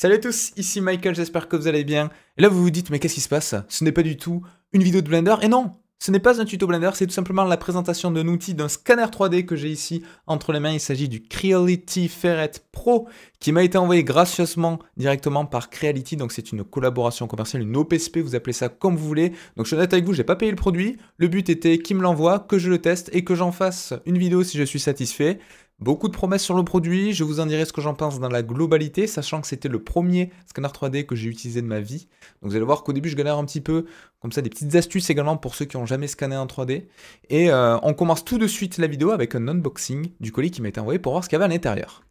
Salut à tous, ici Michael, j'espère que vous allez bien. Et là vous vous dites mais qu'est-ce qui se passe Ce n'est pas du tout une vidéo de Blender, et non ce n'est pas un tuto Blender, c'est tout simplement la présentation d'un outil, d'un scanner 3D que j'ai ici entre les mains. Il s'agit du Creality Ferret Pro qui m'a été envoyé gracieusement directement par Creality. Donc c'est une collaboration commerciale, une OPSP, vous appelez ça comme vous voulez. Donc je suis honnête avec vous, j'ai pas payé le produit. Le but était qu'il me l'envoie, que je le teste et que j'en fasse une vidéo si je suis satisfait. Beaucoup de promesses sur le produit, je vous en dirai ce que j'en pense dans la globalité, sachant que c'était le premier scanner 3D que j'ai utilisé de ma vie. Donc vous allez voir qu'au début je galère un petit peu, comme ça des petites astuces également pour ceux qui n'ont jamais scanné en 3D. Et euh, on commence tout de suite la vidéo avec un unboxing du colis qui m'a été envoyé pour voir ce qu'il y avait à l'intérieur.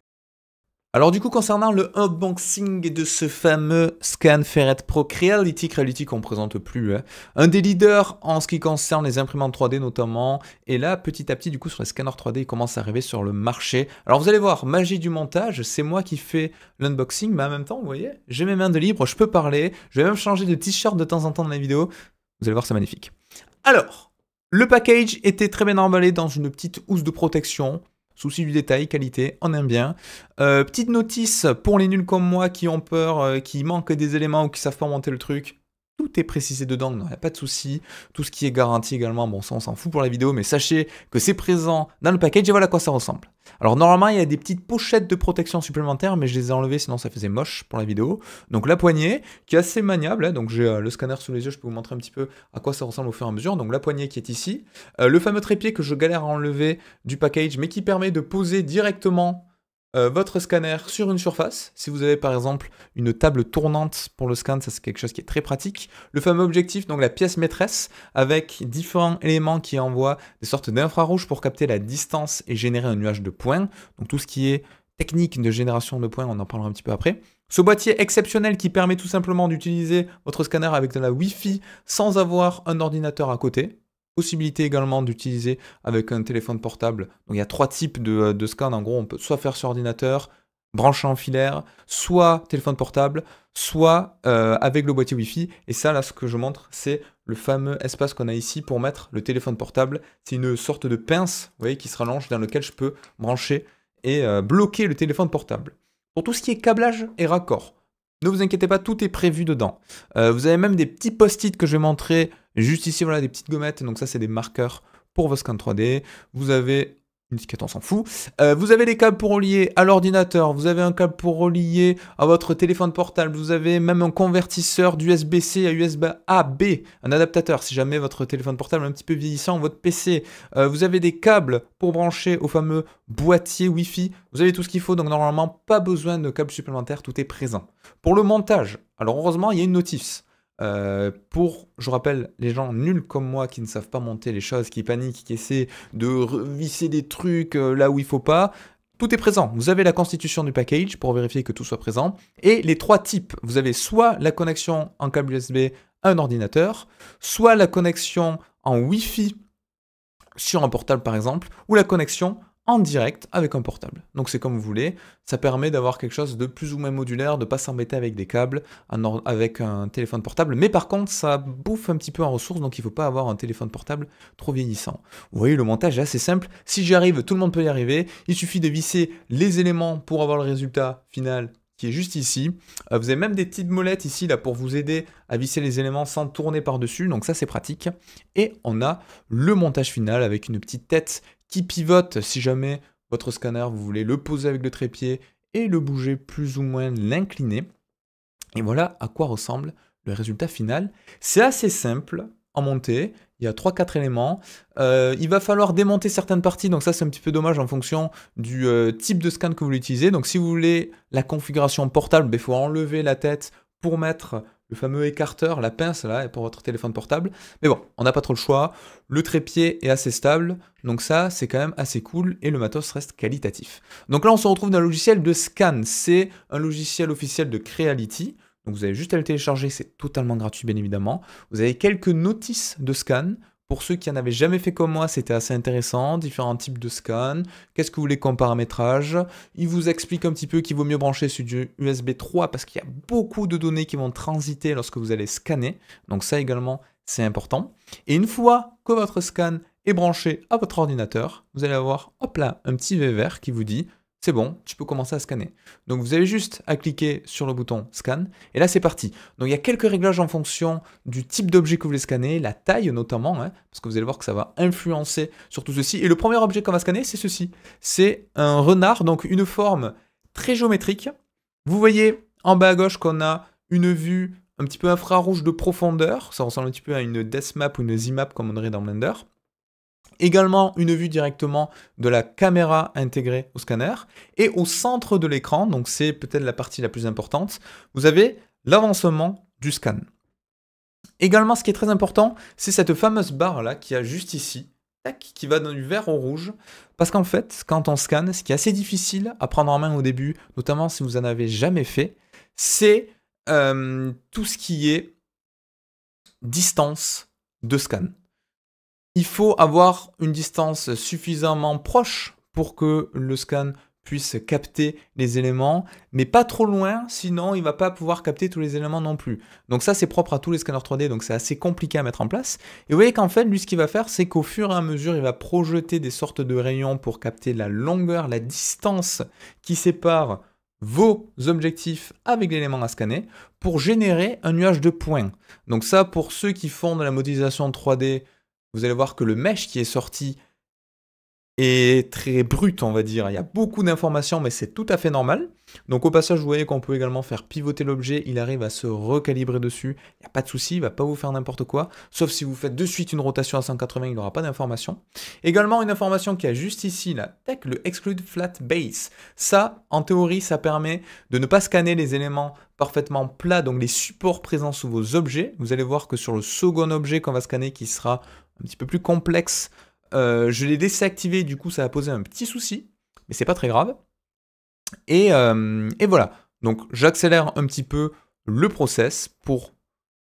Alors du coup, concernant le unboxing de ce fameux scan Ferret Pro Reality Creality qu'on ne présente plus, hein, un des leaders en ce qui concerne les imprimantes 3D notamment, et là petit à petit du coup sur les scanners 3D, ils commence à arriver sur le marché. Alors vous allez voir, magie du montage, c'est moi qui fais l'unboxing, mais en même temps, vous voyez, j'ai mes mains de libre, je peux parler, je vais même changer de t-shirt de temps en temps dans la vidéo, vous allez voir, c'est magnifique. Alors, le package était très bien emballé dans une petite housse de protection. Souci du détail, qualité, on aime bien. Euh, petite notice pour les nuls comme moi qui ont peur, euh, qui manquent des éléments ou qui savent pas monter le truc. Tout est précisé dedans, il n'y a pas de souci. Tout ce qui est garanti également, bon ça on s'en fout pour la vidéo, mais sachez que c'est présent dans le package et voilà à quoi ça ressemble. Alors normalement il y a des petites pochettes de protection supplémentaires, mais je les ai enlevées sinon ça faisait moche pour la vidéo. Donc la poignée qui est assez maniable, hein, donc j'ai euh, le scanner sous les yeux, je peux vous montrer un petit peu à quoi ça ressemble au fur et à mesure. Donc la poignée qui est ici, euh, le fameux trépied que je galère à enlever du package, mais qui permet de poser directement euh, votre scanner sur une surface. Si vous avez par exemple une table tournante pour le scan, ça c'est quelque chose qui est très pratique. Le fameux objectif, donc la pièce maîtresse, avec différents éléments qui envoient des sortes d'infrarouges pour capter la distance et générer un nuage de points. Donc tout ce qui est technique de génération de points, on en parlera un petit peu après. Ce boîtier exceptionnel qui permet tout simplement d'utiliser votre scanner avec de la Wi-Fi sans avoir un ordinateur à côté. Possibilité également d'utiliser avec un téléphone portable. Donc il y a trois types de, euh, de scans. En gros, on peut soit faire sur ordinateur, brancher en filaire, soit téléphone portable, soit euh, avec le boîtier Wi-Fi. Et ça, là, ce que je montre, c'est le fameux espace qu'on a ici pour mettre le téléphone portable. C'est une sorte de pince, vous voyez, qui se rallonge dans lequel je peux brancher et euh, bloquer le téléphone portable. Pour tout ce qui est câblage et raccord, ne vous inquiétez pas, tout est prévu dedans. Euh, vous avez même des petits post-it que je vais montrer juste ici, voilà, des petites gommettes. Donc ça, c'est des marqueurs pour vos scans 3D. Vous avez une on s'en fout. Euh, vous avez les câbles pour relier à l'ordinateur, vous avez un câble pour relier à votre téléphone portable, vous avez même un convertisseur d'USB-C à USB-A, B, un adaptateur si jamais votre téléphone portable est un petit peu vieillissant, votre PC. Euh, vous avez des câbles pour brancher au fameux boîtier Wi-Fi. Vous avez tout ce qu'il faut, donc normalement pas besoin de câbles supplémentaires, tout est présent. Pour le montage, alors heureusement il y a une notice. Euh, pour, je rappelle, les gens nuls comme moi qui ne savent pas monter les choses, qui paniquent, qui essaient de visser des trucs euh, là où il faut pas, tout est présent. Vous avez la constitution du package pour vérifier que tout soit présent. Et les trois types, vous avez soit la connexion en câble USB à un ordinateur, soit la connexion en Wi-Fi sur un portable par exemple, ou la connexion en direct avec un portable. Donc c'est comme vous voulez, ça permet d'avoir quelque chose de plus ou moins modulaire, de pas s'embêter avec des câbles, un avec un téléphone portable, mais par contre ça bouffe un petit peu en ressources, donc il ne faut pas avoir un téléphone portable trop vieillissant. Vous voyez, le montage est assez simple, si j'y arrive, tout le monde peut y arriver, il suffit de visser les éléments pour avoir le résultat final qui est juste ici. Euh, vous avez même des petites molettes ici là pour vous aider à visser les éléments sans tourner par-dessus, donc ça c'est pratique. Et on a le montage final avec une petite tête qui pivote si jamais votre scanner, vous voulez le poser avec le trépied et le bouger plus ou moins, l'incliner. Et voilà à quoi ressemble le résultat final. C'est assez simple en montée, il y a 3-4 éléments. Euh, il va falloir démonter certaines parties, donc ça c'est un petit peu dommage en fonction du euh, type de scan que vous voulez utiliser. Donc si vous voulez la configuration portable, ben, il faut enlever la tête pour mettre le fameux écarteur, la pince là, pour votre téléphone portable. Mais bon, on n'a pas trop le choix. Le trépied est assez stable, donc ça c'est quand même assez cool et le matos reste qualitatif. Donc là on se retrouve dans le logiciel de Scan, c'est un logiciel officiel de Creality. Donc vous avez juste à le télécharger, c'est totalement gratuit bien évidemment. Vous avez quelques notices de scan, pour ceux qui n'en avaient jamais fait comme moi, c'était assez intéressant, différents types de scans, qu'est-ce que vous voulez comme paramétrage. Il vous explique un petit peu qu'il vaut mieux brancher sur du USB 3 parce qu'il y a beaucoup de données qui vont transiter lorsque vous allez scanner. Donc ça également, c'est important. Et une fois que votre scan est branché à votre ordinateur, vous allez avoir hop là, un petit V vert qui vous dit c'est bon, tu peux commencer à scanner. Donc vous avez juste à cliquer sur le bouton scan et là c'est parti. Donc il y a quelques réglages en fonction du type d'objet que vous voulez scanner, la taille notamment, hein, parce que vous allez voir que ça va influencer sur tout ceci. Et le premier objet qu'on va scanner c'est ceci, c'est un renard, donc une forme très géométrique. Vous voyez en bas à gauche qu'on a une vue un petit peu infrarouge de profondeur, ça ressemble un petit peu à une e Map ou une Z-Map comme on dirait dans Blender. Également une vue directement de la caméra intégrée au scanner. Et au centre de l'écran, donc c'est peut-être la partie la plus importante, vous avez l'avancement du scan. Également, ce qui est très important, c'est cette fameuse barre là qui a juste ici, qui va du vert au rouge. Parce qu'en fait, quand on scanne, ce qui est assez difficile à prendre en main au début, notamment si vous en avez jamais fait, c'est euh, tout ce qui est distance de scan il faut avoir une distance suffisamment proche pour que le scan puisse capter les éléments, mais pas trop loin, sinon il va pas pouvoir capter tous les éléments non plus. Donc ça c'est propre à tous les scanners 3D, donc c'est assez compliqué à mettre en place. Et vous voyez qu'en fait, lui ce qu'il va faire, c'est qu'au fur et à mesure, il va projeter des sortes de rayons pour capter la longueur, la distance qui sépare vos objectifs avec l'élément à scanner pour générer un nuage de points. Donc ça, pour ceux qui font de la modélisation 3D, vous allez voir que le mesh qui est sorti est très brut, on va dire. Il y a beaucoup d'informations, mais c'est tout à fait normal. Donc au passage, vous voyez qu'on peut également faire pivoter l'objet, il arrive à se recalibrer dessus, il n'y a pas de souci, il ne va pas vous faire n'importe quoi, sauf si vous faites de suite une rotation à 180, il n'aura pas d'information. Également une information qu'il y a juste ici, la tech, le exclude flat base. Ça, en théorie, ça permet de ne pas scanner les éléments parfaitement plats, donc les supports présents sous vos objets. Vous allez voir que sur le second objet qu'on va scanner, qui sera un petit peu plus complexe. Euh, je l'ai désactivé, du coup ça a posé un petit souci, mais c'est pas très grave. Et, euh, et voilà, donc j'accélère un petit peu le process pour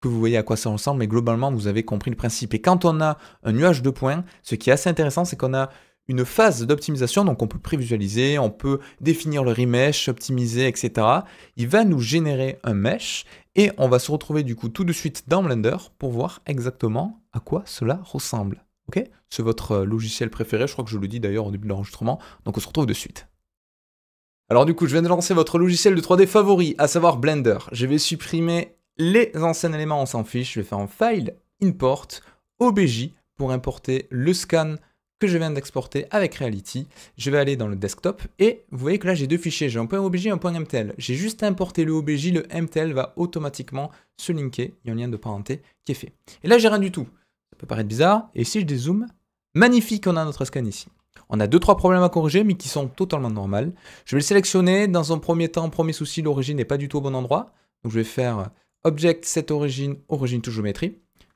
que vous voyez à quoi ça ressemble, mais globalement vous avez compris le principe. Et quand on a un nuage de points, ce qui est assez intéressant, c'est qu'on a une phase d'optimisation, donc on peut prévisualiser, on peut définir le remesh, optimiser, etc. Il va nous générer un mesh et on va se retrouver du coup tout de suite dans Blender pour voir exactement à quoi cela ressemble. Ok C'est votre euh, logiciel préféré, je crois que je le dis d'ailleurs au début de l'enregistrement, donc on se retrouve de suite. Alors du coup, je viens de lancer votre logiciel de 3D favori, à savoir Blender. Je vais supprimer les anciens éléments, on s'en fiche, je vais faire un file import obj pour importer le scan que je viens d'exporter avec Reality. Je vais aller dans le desktop et vous voyez que là j'ai deux fichiers, j'ai un point .obj et un point .mtl. J'ai juste importé le .obj, le .mtl va automatiquement se linker, il y a un lien de parenté qui est fait. Et là j'ai rien du tout, ça peut paraître bizarre, et si je dézoome, magnifique on a notre scan ici. On a deux trois problèmes à corriger mais qui sont totalement normaux. Je vais le sélectionner, dans un premier temps, premier souci, l'origine n'est pas du tout au bon endroit. Donc je vais faire euh, Object, cette origine Origine to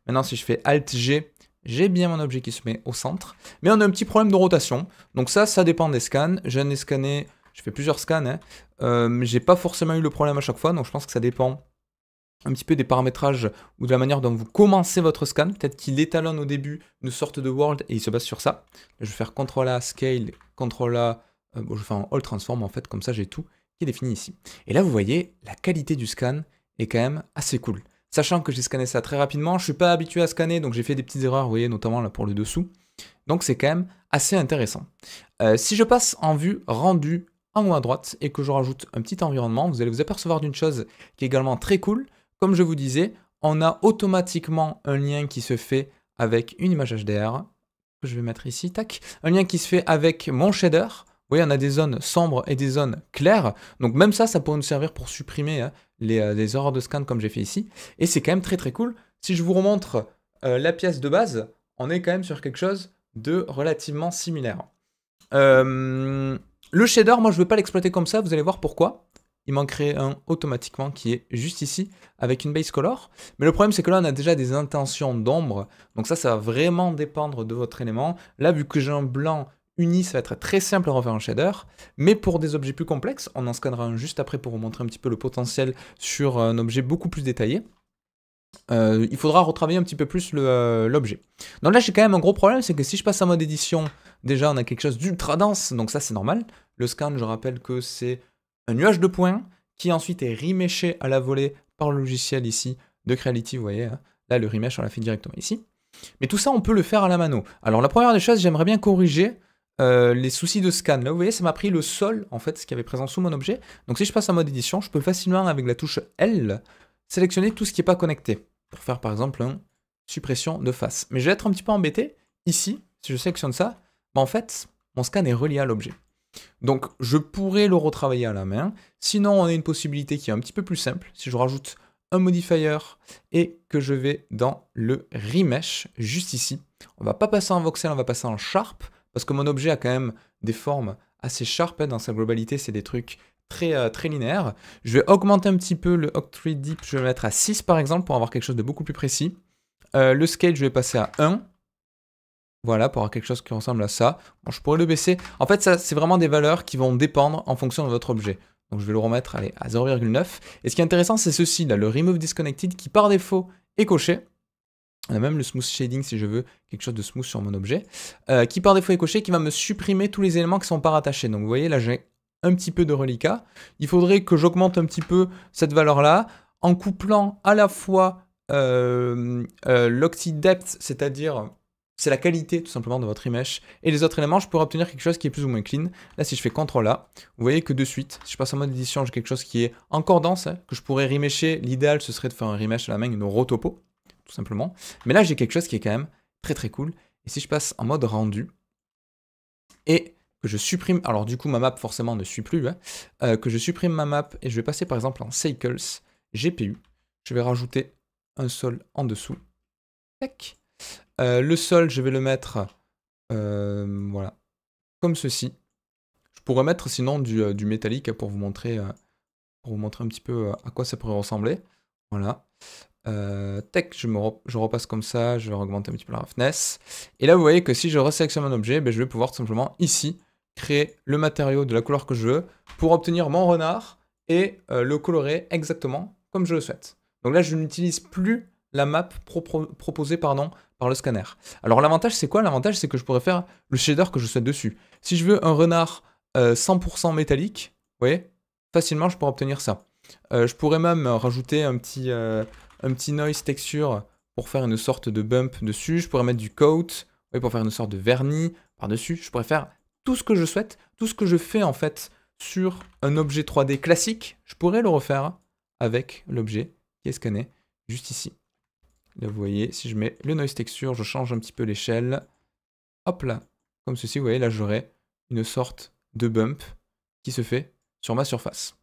Maintenant si je fais Alt G, j'ai bien mon objet qui se met au centre, mais on a un petit problème de rotation. Donc ça, ça dépend des scans. J'en ai scanné, je fais plusieurs scans, mais hein. euh, j'ai pas forcément eu le problème à chaque fois, donc je pense que ça dépend un petit peu des paramétrages ou de la manière dont vous commencez votre scan. Peut-être qu'il étalonne au début une sorte de world et il se base sur ça. Je vais faire CTRL A, Scale, CTRL A, euh, bon, je vais faire un All Transform en fait, comme ça j'ai tout qui est défini ici. Et là vous voyez, la qualité du scan est quand même assez cool. Sachant que j'ai scanné ça très rapidement, je suis pas habitué à scanner, donc j'ai fait des petites erreurs, vous voyez, notamment là pour le dessous. Donc c'est quand même assez intéressant. Euh, si je passe en vue rendu en haut à droite et que je rajoute un petit environnement, vous allez vous apercevoir d'une chose qui est également très cool. Comme je vous disais, on a automatiquement un lien qui se fait avec une image HDR, je vais mettre ici, tac, un lien qui se fait avec mon shader. Vous voyez, on a des zones sombres et des zones claires. Donc même ça, ça pourrait nous servir pour supprimer hein, les, euh, les de scan comme j'ai fait ici. Et c'est quand même très très cool. Si je vous remontre euh, la pièce de base, on est quand même sur quelque chose de relativement similaire. Euh, le shader, moi je ne veux pas l'exploiter comme ça, vous allez voir pourquoi. Il m'en crée un automatiquement qui est juste ici avec une base color. Mais le problème c'est que là on a déjà des intentions d'ombre. Donc ça, ça va vraiment dépendre de votre élément. Là vu que j'ai un blanc uni, ça va être très simple à refaire en shader, mais pour des objets plus complexes, on en scannera un juste après pour vous montrer un petit peu le potentiel sur euh, un objet beaucoup plus détaillé. Euh, il faudra retravailler un petit peu plus euh, l'objet. donc là j'ai quand même un gros problème, c'est que si je passe en mode édition, déjà on a quelque chose d'ultra dense, donc ça c'est normal. Le scan, je rappelle que c'est un nuage de points qui ensuite est reméché à la volée par le logiciel ici de Creality, vous voyez. Hein. Là le remesh on l'a fait directement ici. Mais tout ça on peut le faire à la mano. Alors la première des choses, j'aimerais bien corriger euh, les soucis de scan. Là, vous voyez, ça m'a pris le sol, en fait, ce qui avait présent sous mon objet. Donc, si je passe en mode édition, je peux facilement, avec la touche L, sélectionner tout ce qui n'est pas connecté. Pour faire, par exemple, une suppression de face. Mais je vais être un petit peu embêté. Ici, si je sélectionne ça, bah, en fait, mon scan est relié à l'objet. Donc, je pourrais le retravailler à la main. Sinon, on a une possibilité qui est un petit peu plus simple. Si je rajoute un modifier et que je vais dans le remesh juste ici. On va pas passer en voxel, on va passer en sharp. Parce que mon objet a quand même des formes assez sharp hein, dans sa globalité, c'est des trucs très, euh, très linéaires. Je vais augmenter un petit peu le Octree Deep, je vais le mettre à 6 par exemple pour avoir quelque chose de beaucoup plus précis. Euh, le scale, je vais passer à 1. Voilà, pour avoir quelque chose qui ressemble à ça. Bon, je pourrais le baisser. En fait, ça, c'est vraiment des valeurs qui vont dépendre en fonction de votre objet. Donc je vais le remettre à 0,9. Et ce qui est intéressant, c'est ceci, là, le Remove Disconnected, qui par défaut est coché. Euh, même le smooth shading si je veux quelque chose de smooth sur mon objet, euh, qui par défaut est coché, qui va me supprimer tous les éléments qui ne sont pas rattachés. Donc vous voyez là j'ai un petit peu de reliquat. Il faudrait que j'augmente un petit peu cette valeur là en couplant à la fois euh, euh c'est-à-dire c'est la qualité tout simplement de votre image, et les autres éléments, je pourrais obtenir quelque chose qui est plus ou moins clean. Là, si je fais CTRL A, vous voyez que de suite, si je passe en mode édition, j'ai quelque chose qui est encore dense, hein, que je pourrais remesher, L'idéal, ce serait de faire un remesh à la main, une rotopo tout simplement. Mais là, j'ai quelque chose qui est quand même très très cool. Et si je passe en mode rendu, et que je supprime, alors du coup ma map forcément ne suit plus, hein, euh, que je supprime ma map et je vais passer par exemple en Cycles GPU, je vais rajouter un sol en dessous. Euh, le sol, je vais le mettre euh, voilà, comme ceci. Je pourrais mettre sinon du, du métallique pour vous montrer pour vous montrer un petit peu à quoi ça pourrait ressembler. Voilà tech, je, repasse comme ça, je vais augmenter un petit peu la roughness. Et là, vous voyez que si je resélectionne un objet, ben, je vais pouvoir simplement ici créer le matériau de la couleur que je veux pour obtenir mon renard et euh, le colorer exactement comme je le souhaite. Donc là, je n'utilise plus la map proposée par le scanner. Alors l'avantage, c'est quoi L'avantage, c'est que je pourrais faire le shader que je souhaite dessus. Si je veux un renard 100% euh, métallique, vous voyez, facilement, je pourrais obtenir ça. Euh, je pourrais même rajouter un petit un petit noise texture pour faire une sorte de bump dessus. Je pourrais mettre du coat pour faire une sorte de vernis par-dessus. Je pourrais faire tout ce que je souhaite, tout ce que je fais en fait sur un objet 3D classique. Je pourrais le refaire avec l'objet qui est scanné juste ici. Là, vous voyez, si je mets le noise texture, je change un petit peu l'échelle. Hop là, comme ceci, vous voyez, là, j'aurai une sorte de bump qui se fait sur ma surface.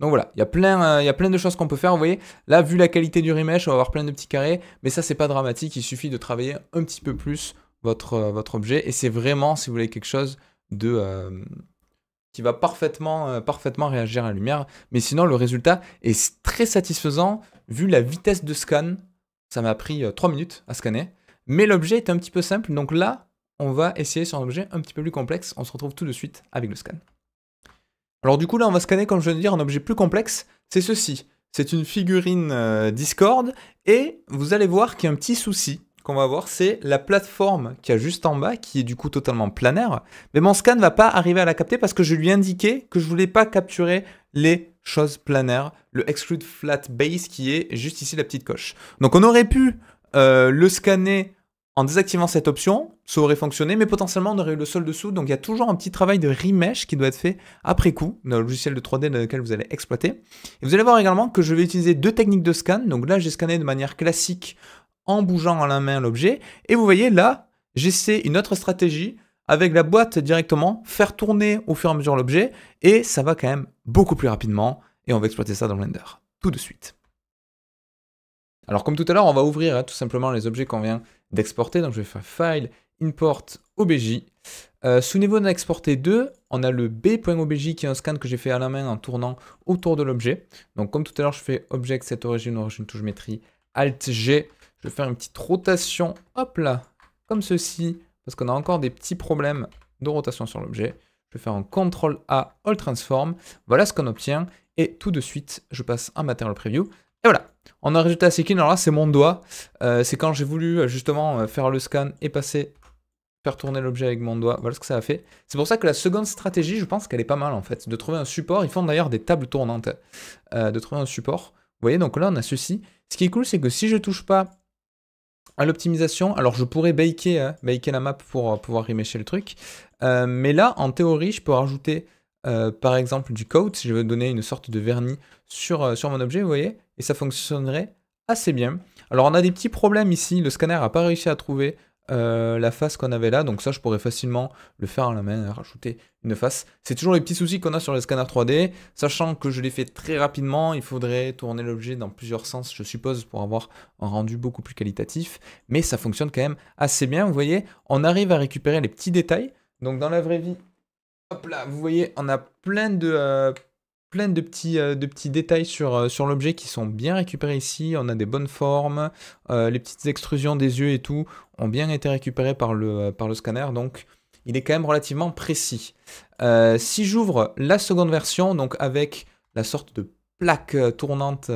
Donc voilà, il y a plein, euh, il y a plein de choses qu'on peut faire. Vous voyez, là, vu la qualité du remesh, on va avoir plein de petits carrés, mais ça, c'est pas dramatique. Il suffit de travailler un petit peu plus votre, euh, votre objet. Et c'est vraiment, si vous voulez, quelque chose de euh, qui va parfaitement, parfaitement réagir à la lumière. Mais sinon, le résultat est très satisfaisant vu la vitesse de scan. Ça m'a pris 3 minutes à scanner. Mais l'objet est un petit peu simple. Donc là, on va essayer sur un objet un petit peu plus complexe. On se retrouve tout de suite avec le scan. Alors du coup là on va scanner comme je viens de dire un objet plus complexe, c'est ceci. C'est une figurine euh, Discord et vous allez voir qu'il y a un petit souci qu'on va voir, c'est la plateforme qui a juste en bas, qui est du coup totalement planaire. Mais mon scan ne va pas arriver à la capter parce que je lui ai indiqué que je ne voulais pas capturer les choses planaires, le exclude flat base qui est juste ici la petite coche. Donc on aurait pu euh, le scanner en désactivant cette option, ça aurait fonctionné, mais potentiellement on aurait eu le sol dessous. Donc il y a toujours un petit travail de remesh qui doit être fait après coup dans le logiciel de 3D dans lequel vous allez exploiter. Et vous allez voir également que je vais utiliser deux techniques de scan. Donc là, j'ai scanné de manière classique en bougeant à la main l'objet. Et vous voyez là, j'essaie une autre stratégie avec la boîte directement, faire tourner au fur et à mesure l'objet, et ça va quand même beaucoup plus rapidement, et on va exploiter ça dans Blender, tout de suite. Alors comme tout à l'heure, on va ouvrir hein, tout simplement les objets qu'on vient d'exporter. Donc je vais faire File, Import, OBJ. Euh, sous niveau a exporté deux, on a le B.obj qui est un scan que j'ai fait à la main en tournant autour de l'objet. Donc comme tout à l'heure, je fais Object, set origin, origin, touche métrie, Alt G. Je vais faire une petite rotation, hop là, comme ceci, parce qu'on a encore des petits problèmes de rotation sur l'objet. Je vais faire un CTRL A, All Transform. Voilà ce qu'on obtient. Et tout de suite, je passe un Material Preview. Et voilà, en un résultat assez clean, alors là c'est mon doigt, euh, c'est quand j'ai voulu euh, justement euh, faire le scan et passer, faire tourner l'objet avec mon doigt, voilà ce que ça a fait. C'est pour ça que la seconde stratégie, je pense qu'elle est pas mal en fait, de trouver un support, ils font d'ailleurs des tables tournantes, de trouver un support. Vous voyez, donc là on a ceci. Ce qui est cool, c'est que si je touche pas à l'optimisation, alors je pourrais baker, hein, la map pour pouvoir remécher le truc, mais là en théorie je peux rajouter euh, par exemple du coat, si je veux donner une sorte de vernis sur, euh, sur mon objet, vous voyez, et ça fonctionnerait assez bien. Alors on a des petits problèmes ici, le scanner n'a pas réussi à trouver euh, la face qu'on avait là, donc ça je pourrais facilement le faire à la main, rajouter une face. C'est toujours les petits soucis qu'on a sur les scanners 3D, sachant que je l'ai fait très rapidement, il faudrait tourner l'objet dans plusieurs sens je suppose pour avoir un rendu beaucoup plus qualitatif, mais ça fonctionne quand même assez bien, vous voyez, on arrive à récupérer les petits détails, donc dans la vraie vie là, vous voyez, on a plein de, euh, euh, petits, détails euh, sur, l'objet qui sont bien récupérés ici. On a des bonnes formes, les petites extrusions des yeux et tout ont bien été récupérées par le, par le scanner. Donc, il est quand même relativement précis. si j'ouvre la seconde version, donc avec la sorte de plaque tournante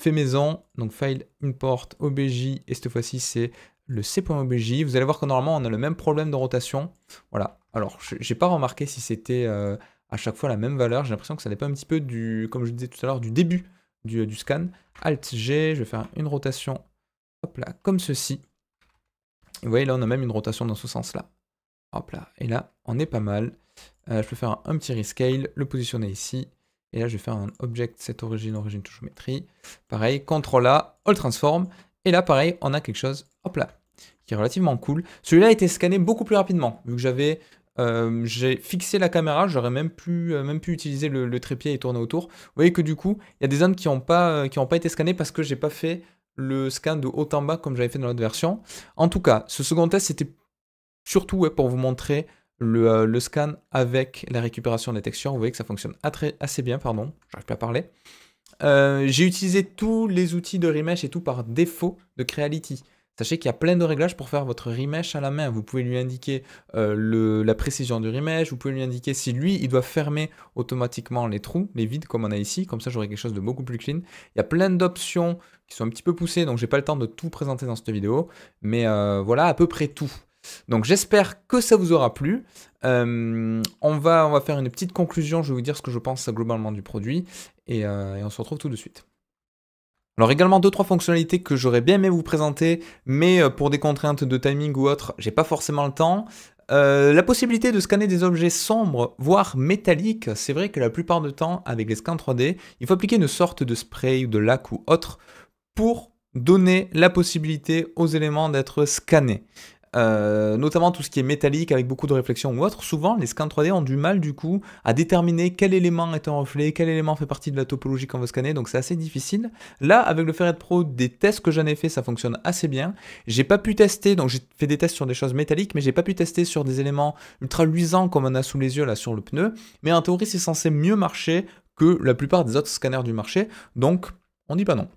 fait maison, donc file import obj, et cette fois-ci c'est le C.obj. Vous allez voir que normalement, on a le même problème de rotation. Voilà. Alors, j'ai pas remarqué si c'était euh, à chaque fois la même valeur. J'ai l'impression que ça dépend un petit peu du, comme je disais tout à l'heure, du début du, euh, scan. Alt-G, je vais faire une rotation, hop là, comme ceci. vous voyez, là, on a même une rotation dans ce sens-là. Hop là. Et là, on est pas mal. Euh, je peux faire un, petit rescale, le positionner ici. Et là, je vais faire un object set origine origin touchométrie. Pareil, CTRL A, All Transform. Et là, pareil, on a quelque chose, hop là, qui est relativement cool. Celui-là a été scanné beaucoup plus rapidement, vu que j'avais euh, j'ai fixé la caméra, j'aurais même plus euh, même pu utiliser le, trépied et tourner autour. Vous voyez que du coup, il y a des zones qui n'ont pas, euh, qui ont pas été scannées parce que j'ai pas fait le scan de haut en bas comme j'avais fait dans l'autre version. En tout cas, ce second test, c'était surtout pour vous montrer le, le, scan avec la récupération des textures. Vous voyez que ça fonctionne assez bien, pardon, j'arrive plus à parler. j'ai utilisé tous les outils de Remesh et tout par défaut de Creality. Sachez qu'il y a plein de réglages pour faire votre remesh à la main. Vous pouvez lui indiquer euh, le, la précision du remesh, vous pouvez lui indiquer si lui, il doit fermer automatiquement les trous, les vides comme on a ici, comme ça j'aurai quelque chose de beaucoup plus clean. Il y a plein d'options qui sont un petit peu poussées, donc j'ai pas le temps de tout présenter dans cette vidéo, mais euh, voilà à peu près tout. Donc j'espère que ça vous aura plu. Euh, on, va, on va faire une petite conclusion, je vais vous dire ce que je pense globalement du produit, et, et on se retrouve tout de suite. Alors également deux trois fonctionnalités que j'aurais bien aimé vous présenter, mais euh, pour des contraintes de timing ou autre, j'ai pas forcément le temps. Euh, la possibilité de scanner des objets sombres, voire métalliques, c'est vrai que la plupart du temps, avec les scans 3D, il faut appliquer une sorte de spray ou de lac ou autre pour donner la possibilité aux éléments d'être scannés. Euh, notamment tout ce qui est métallique avec beaucoup de réflexion ou autre, souvent les scans 3D ont du mal du coup à déterminer quel élément est un reflet, quel élément fait partie de la topologie qu'on veut scanner, donc c'est assez difficile. Là, avec le Ferret Pro, des tests que j'en ai fait, ça fonctionne assez bien. J'ai pas pu tester, donc j'ai fait des tests sur des choses métalliques, mais j'ai pas pu tester sur des éléments ultra luisants comme on a sous les yeux là sur le pneu, mais en théorie c'est censé mieux marcher que la plupart des autres scanners du marché, donc on dit pas non.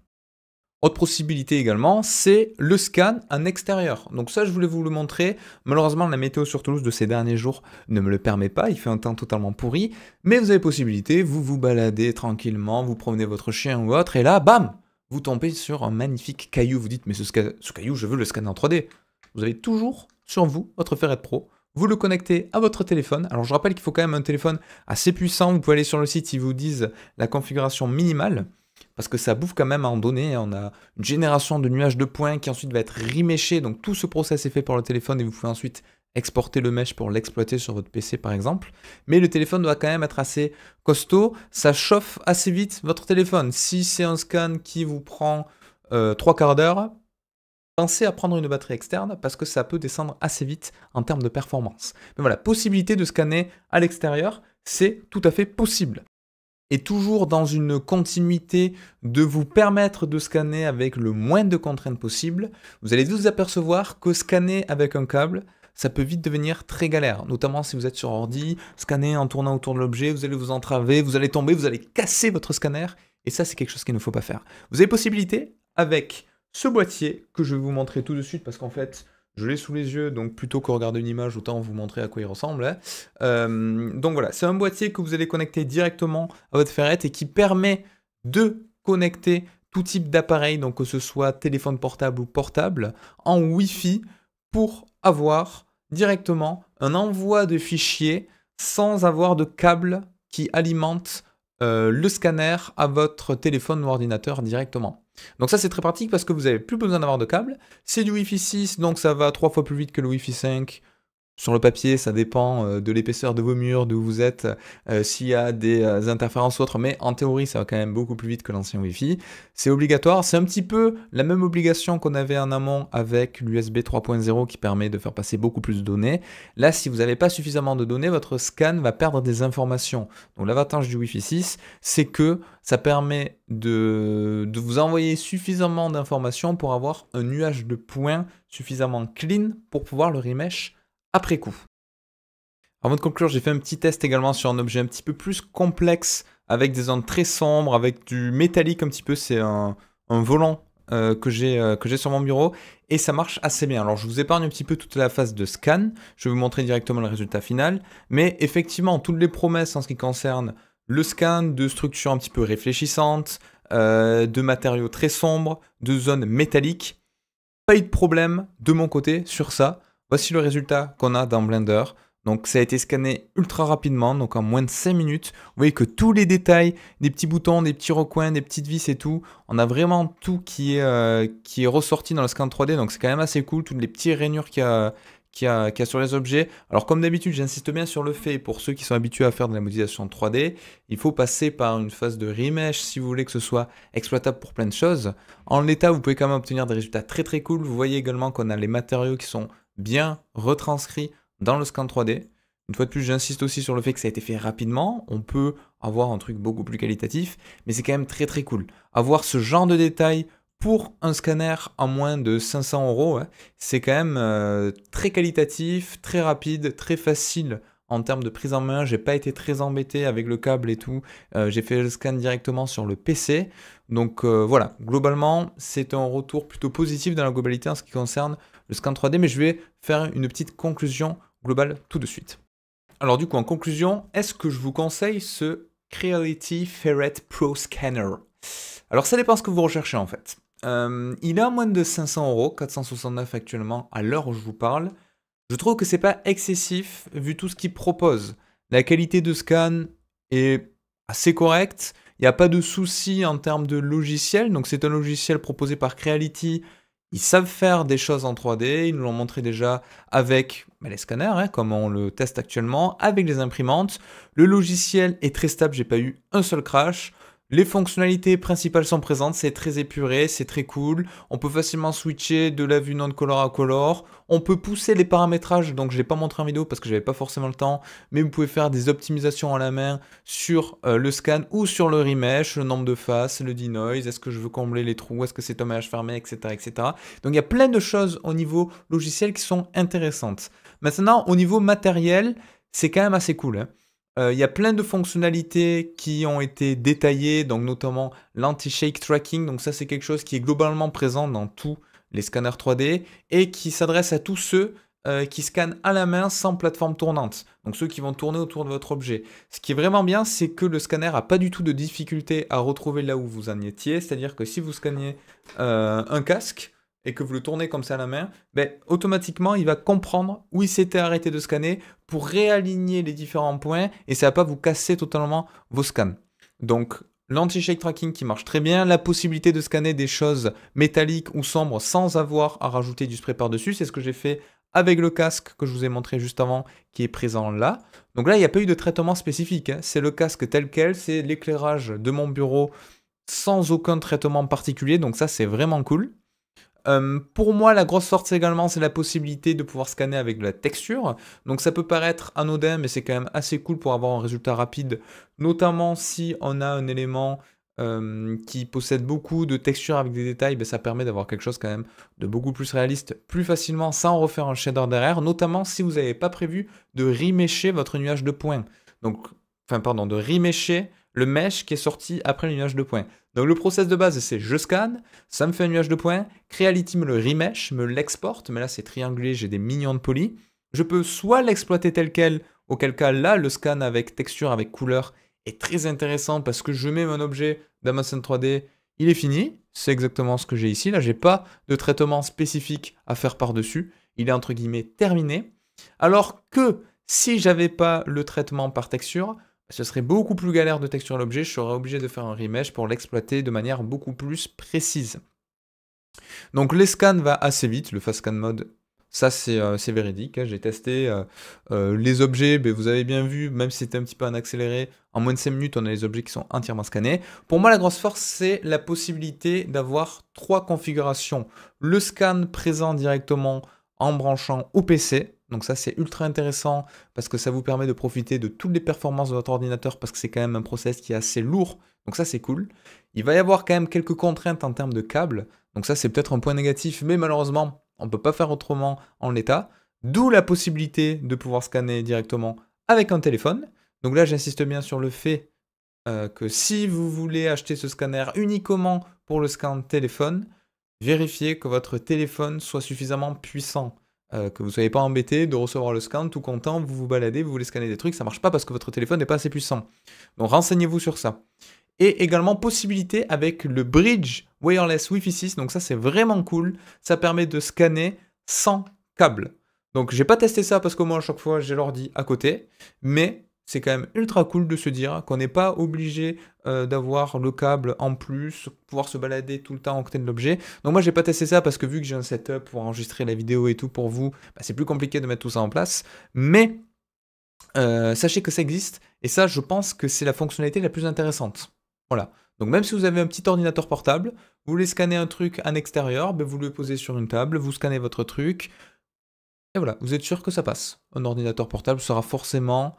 Autre possibilité également, c'est le scan en extérieur. Donc ça, je voulais vous le montrer. Malheureusement, la météo sur Toulouse de ces derniers jours ne me le permet pas. Il fait un temps totalement pourri. Mais vous avez possibilité, vous vous baladez tranquillement, vous promenez votre chien ou autre, et là, bam Vous tombez sur un magnifique caillou. Vous dites, mais ce, ce caillou, je veux le scanner en 3D. Vous avez toujours sur vous votre Ferret Pro vous le connectez à votre téléphone. Alors je rappelle qu'il faut quand même un téléphone assez puissant. Vous pouvez aller sur le site, ils vous disent la configuration minimale parce que ça bouffe quand même à en donner. Hein. On a une génération de nuages de points qui ensuite va être reméché. Donc tout ce process est fait par le téléphone et vous pouvez ensuite exporter le mesh pour l'exploiter sur votre PC par exemple. Mais le téléphone doit quand même être assez costaud. Ça chauffe assez vite votre téléphone. Si c'est un scan qui vous prend euh, trois quarts d'heure, pensez à prendre une batterie externe parce que ça peut descendre assez vite en termes de performance. Mais voilà, possibilité de scanner à l'extérieur, c'est tout à fait possible et toujours dans une continuité de vous permettre de scanner avec le moins de contraintes possible, vous allez vous apercevoir que scanner avec un câble, ça peut vite devenir très galère, notamment si vous êtes sur ordi, scanner en tournant autour de l'objet, vous allez vous entraver, vous allez tomber, vous allez casser votre scanner, et ça c'est quelque chose qu'il ne faut pas faire. Vous avez possibilité avec ce boîtier que je vais vous montrer tout de suite parce qu'en fait je l'ai sous les yeux, donc plutôt que regarder une image, autant vous montrer à quoi il ressemble. Hein. Euh, donc voilà, c'est un boîtier que vous allez connecter directement à votre ferrette et qui permet de connecter tout type d'appareil, donc que ce soit téléphone portable ou portable, en Wi-Fi pour avoir directement un envoi de fichiers sans avoir de câble qui alimente euh, le scanner à votre téléphone ou ordinateur directement. Donc ça c'est très pratique parce que vous n'avez plus besoin d'avoir de câble. C'est du Wi-Fi 6, donc ça va trois fois plus vite que le Wi-Fi 5 sur le papier, ça dépend euh, de l'épaisseur de vos murs, d'où vous êtes, euh, s'il y a des euh, interférences ou autres, mais en théorie, ça va quand même beaucoup plus vite que l'ancien Wi-Fi. C'est obligatoire, c'est un petit peu la même obligation qu'on avait en amont avec l'USB 3.0 qui permet de faire passer beaucoup plus de données. Là, si vous n'avez pas suffisamment de données, votre scan va perdre des informations. Donc l'avantage du Wi-Fi 6, c'est que ça permet de, de vous envoyer suffisamment d'informations pour avoir un nuage de points suffisamment clean pour pouvoir le remesh après coup. Avant de conclure, j'ai fait un petit test également sur un objet un petit peu plus complexe, avec des zones très sombres, avec du métallique un petit peu, c'est un, volant euh, euh, que j'ai sur mon bureau, et ça marche assez bien. Alors je vous épargne un petit peu toute la phase de scan, je vais vous montrer directement le résultat final, mais effectivement, toutes les promesses en ce qui concerne le scan de structures un petit peu réfléchissantes, euh, de matériaux très sombres, de zones métalliques, pas eu de problème de mon côté sur ça. Voici le résultat qu'on a dans Blender. Donc ça a été scanné ultra rapidement, donc en moins de 5 minutes. Vous voyez que tous les détails, des petits boutons, des petits recoins, des petites vis et tout, on a vraiment tout qui est, euh, qui est ressorti dans le scan 3D, donc c'est quand même assez cool, toutes les petites rainures qu'il a, y, a, sur les objets. Alors comme d'habitude, j'insiste bien sur le fait, pour ceux qui sont habitués à faire de la modélisation 3D, il faut passer par une phase de remesh si vous voulez que ce soit exploitable pour plein de choses. En l'état, vous pouvez quand même obtenir des résultats très très cool. Vous voyez également qu'on a les matériaux qui sont bien retranscrit dans le scan 3D. Une fois de plus, j'insiste aussi sur le fait que ça a été fait rapidement. On peut avoir un truc beaucoup plus qualitatif, mais c'est quand même très très cool. Avoir ce genre de détails pour un scanner en moins de 500 euros, hein, c'est quand même euh, très qualitatif, très rapide, très facile en termes de prise en main. J'ai pas été très embêté avec le câble et tout. Euh, j'ai fait le scan directement sur le PC. Donc euh, voilà, globalement, c'est un retour plutôt positif dans la globalité en ce qui concerne le scan 3D, mais je vais faire une petite conclusion globale tout de suite. Alors du coup, en conclusion, est-ce que je vous conseille ce Creality Ferret Pro Scanner Alors ça dépend ce que vous recherchez en fait. Euh, il est à moins de 500 euros, 469 actuellement à l'heure où je vous parle. Je trouve que c'est pas excessif vu tout ce qu'il propose. La qualité de scan est assez correcte. Il n'y a pas de souci en termes de logiciel. Donc c'est un logiciel proposé par Creality ils savent faire des choses en 3D, ils nous l'ont montré déjà avec bah, les scanners, hein, comme on le teste actuellement, avec les imprimantes. Le logiciel est très stable, j'ai pas eu un seul crash. Les fonctionnalités principales sont présentes, c'est très épuré, c'est très cool. On peut facilement switcher de la vue non-color à color. On peut pousser les paramétrages, donc je l'ai pas montré en vidéo parce que je n'avais pas forcément le temps, mais vous pouvez faire des optimisations à la main sur euh, le scan ou sur le remesh, le nombre de faces, le denoise, est-ce que je veux combler les trous, est-ce que c'est hommage fermé, etc., etc. Donc il y a plein de choses au niveau logiciel qui sont intéressantes. Maintenant, au niveau matériel, c'est quand même assez cool. Hein. Euh, il y a plein de fonctionnalités qui ont été détaillées, donc notamment l'anti-shake tracking. Donc ça, c'est quelque chose qui est globalement présent dans tous les scanners 3D et qui s'adresse à tous ceux euh, qui scannent à la main sans plateforme tournante. Donc ceux qui vont tourner autour de votre objet. Ce qui est vraiment bien, c'est que le scanner n'a pas du tout de difficulté à retrouver là où vous en étiez. C'est-à-dire que si vous scannez euh, un casque, et que vous le tournez comme ça à la main, ben, automatiquement, il va comprendre où il s'était arrêté de scanner pour réaligner les différents points et ça va pas vous casser totalement vos scans. Donc, l'anti-shake tracking qui marche très bien, la possibilité de scanner des choses métalliques ou sombres sans avoir à rajouter du spray par-dessus, c'est ce que j'ai fait avec le casque que je vous ai montré juste avant qui est présent là. Donc là, il n'y a pas eu de traitement spécifique, hein. c'est le casque tel quel, c'est l'éclairage de mon bureau sans aucun traitement particulier, donc ça c'est vraiment cool. Euh, pour moi, la grosse force également, c'est la possibilité de pouvoir scanner avec de la texture. Donc ça peut paraître anodin, mais c'est quand même assez cool pour avoir un résultat rapide, notamment si on a un élément euh, qui possède beaucoup de texture avec des détails, ben ça permet d'avoir quelque chose quand même de beaucoup plus réaliste, plus facilement, sans refaire un shader derrière, notamment si vous n'avez pas prévu de remécher votre nuage de points. Donc, enfin pardon, de remécher le mesh qui est sorti après le nuage de points. Donc le process de base, c'est je scanne, ça me fait un nuage de points, Creality me le remesh, me l'exporte, mais là c'est triangulé, j'ai des millions de polis. Je peux soit l'exploiter tel quel, auquel cas là le scan avec texture, avec couleur est très intéressant parce que je mets mon objet dans 3D, il est fini, c'est exactement ce que j'ai ici, là j'ai pas de traitement spécifique à faire par-dessus, il est entre guillemets terminé. Alors que si j'avais pas le traitement par texture, ce serait beaucoup plus galère de texturer l'objet, je serais obligé de faire un remesh pour l'exploiter de manière beaucoup plus précise. Donc les scans va assez vite, le fast scan mode ça, c'est euh, véridique. Hein. J'ai testé euh, euh, les objets, ben, vous avez bien vu, même si c'était un petit peu un accéléré, en moins de 5 minutes, on a les objets qui sont entièrement scannés. Pour moi, la grosse force, c'est la possibilité d'avoir trois configurations. Le scan présent directement en branchant au PC. Donc ça c'est ultra intéressant parce que ça vous permet de profiter de toutes les performances de votre ordinateur parce que c'est quand même un process qui est assez lourd. Donc ça c'est cool. Il va y avoir quand même quelques contraintes en termes de câbles. Donc ça c'est peut-être un point négatif mais malheureusement on ne peut pas faire autrement en l'état. D'où la possibilité de pouvoir scanner directement avec un téléphone. Donc là j'insiste bien sur le fait euh, que si vous voulez acheter ce scanner uniquement pour le scan téléphone, Vérifiez que votre téléphone soit suffisamment puissant. Euh, que vous ne soyez pas embêté de recevoir le scan, tout content, vous vous baladez, vous voulez scanner des trucs, ça marche pas parce que votre téléphone n'est pas assez puissant. Donc renseignez-vous sur ça. Et également possibilité avec le bridge wireless Wi-Fi 6, donc ça c'est vraiment cool, ça permet de scanner sans câble. Donc j'ai pas testé ça parce que moi à chaque fois j'ai l'ordi à côté, mais c'est quand même ultra cool de se dire qu'on n'est pas obligé euh, d'avoir le câble en plus, pouvoir se balader tout le temps en côté de l'objet. Donc moi j'ai pas testé ça parce que vu que j'ai un setup pour enregistrer la vidéo et tout pour vous, bah, c'est plus compliqué de mettre tout ça en place. Mais euh, sachez que ça existe et ça je pense que c'est la fonctionnalité la plus intéressante. Voilà. Donc même si vous avez un petit ordinateur portable, vous voulez scanner un truc à extérieur, bah, vous le posez sur une table, vous scannez votre truc, et voilà, vous êtes sûr que ça passe. Un ordinateur portable sera forcément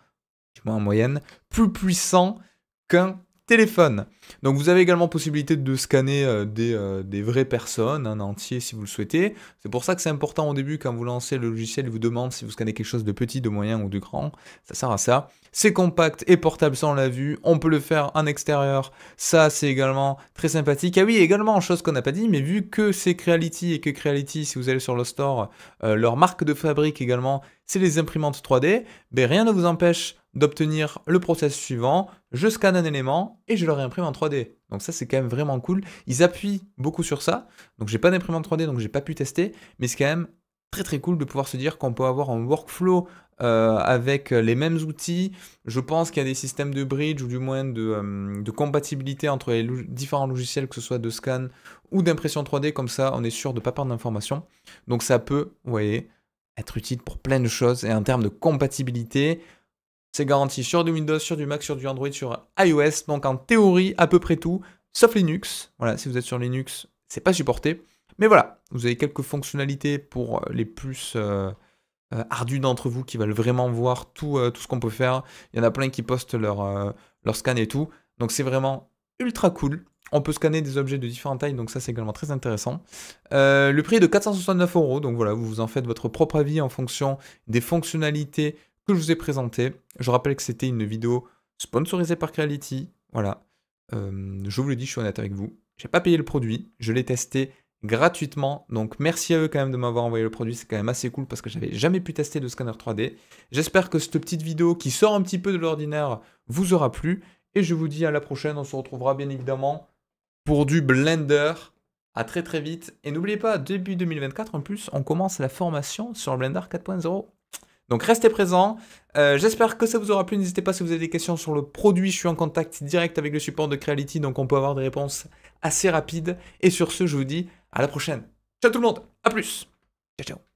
en moyenne, plus puissant qu'un téléphone. Donc vous avez également possibilité de scanner euh, euh, des, vraies personnes un entier si vous le souhaitez. C'est pour ça que c'est important au début quand vous lancez le logiciel, il vous demande si vous scannez quelque chose de petit, de moyen ou de grand. Ça sert à ça. C'est compact et portable, ça on l'a vu. On peut le faire en extérieur. Ça c'est également très sympathique. Ah oui, également chose qu'on n'a pas dit, mais vu que c'est Creality et que Creality, si vous allez sur le store, euh, leur marque de fabrique également, c'est les imprimantes 3D, mais ben, rien ne vous empêche d'obtenir le process suivant, je scanne un élément et je le réimprime en 3D. Donc ça c'est quand même vraiment cool. Ils appuient beaucoup sur ça. Donc j'ai pas d'imprimante 3D donc j'ai pas pu tester, mais c'est quand même très très cool de pouvoir se dire qu'on peut avoir un workflow euh, avec les mêmes outils. Je pense qu'il y a des systèmes de bridge ou du moins de, euh, compatibilité entre les différents logiciels, que ce soit de scan ou d'impression 3D, comme ça on est sûr de ne pas perdre d'informations. Donc ça peut, vous voyez, être utile pour plein de choses et en termes de compatibilité. C'est garanti sur du Windows, sur du Mac, sur du Android, sur iOS. Donc en théorie, à peu près tout, sauf Linux. Voilà, si vous êtes sur Linux, c'est pas supporté. Mais voilà, vous avez quelques fonctionnalités pour euh, les plus euh, euh, ardus d'entre vous qui veulent vraiment voir tout, tout ce qu'on peut faire. Il y en a plein qui postent leur, leur scan et tout. Donc c'est vraiment ultra cool. On peut scanner des objets de différentes tailles, donc ça c'est également très intéressant. le prix est de 469 euros, donc voilà, vous vous en faites votre propre avis en fonction des fonctionnalités que je vous ai présenté. Je rappelle que c'était une vidéo sponsorisée par Creality. Voilà. Euh, je vous le dis, je suis honnête avec vous. J'ai pas payé le produit, je l'ai testé gratuitement. Donc merci à eux quand même de m'avoir envoyé le produit, c'est quand même assez cool parce que j'avais jamais pu tester de scanner 3D. J'espère que cette petite vidéo qui sort un petit peu de l'ordinaire vous aura plu et je vous dis à la prochaine, on se retrouvera bien évidemment pour du Blender. À très très vite et n'oubliez pas début 2024 en plus, on commence la formation sur Blender 4.0. Donc restez présents. Euh, j'espère que ça vous aura plu. N'hésitez pas si vous avez des questions sur le produit. Je suis en contact direct avec le support de Creality, donc on peut avoir des réponses assez rapides. Et sur ce, je vous dis à la prochaine. Ciao tout le monde. À plus. Ciao ciao.